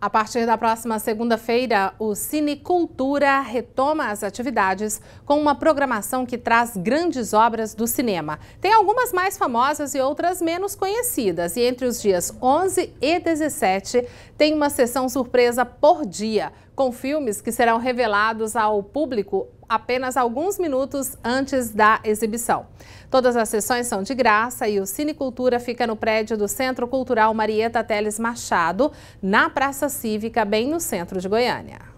A partir da próxima segunda-feira, o Cine Cultura retoma as atividades com uma programação que traz grandes obras do cinema. Tem algumas mais famosas e outras menos conhecidas. E entre os dias 11 e 17, tem uma sessão surpresa por dia, com filmes que serão revelados ao público apenas alguns minutos antes da exibição. Todas as sessões são de graça e o Cinecultura fica no prédio do Centro Cultural Marieta Teles Machado, na Praça Cívica, bem no centro de Goiânia.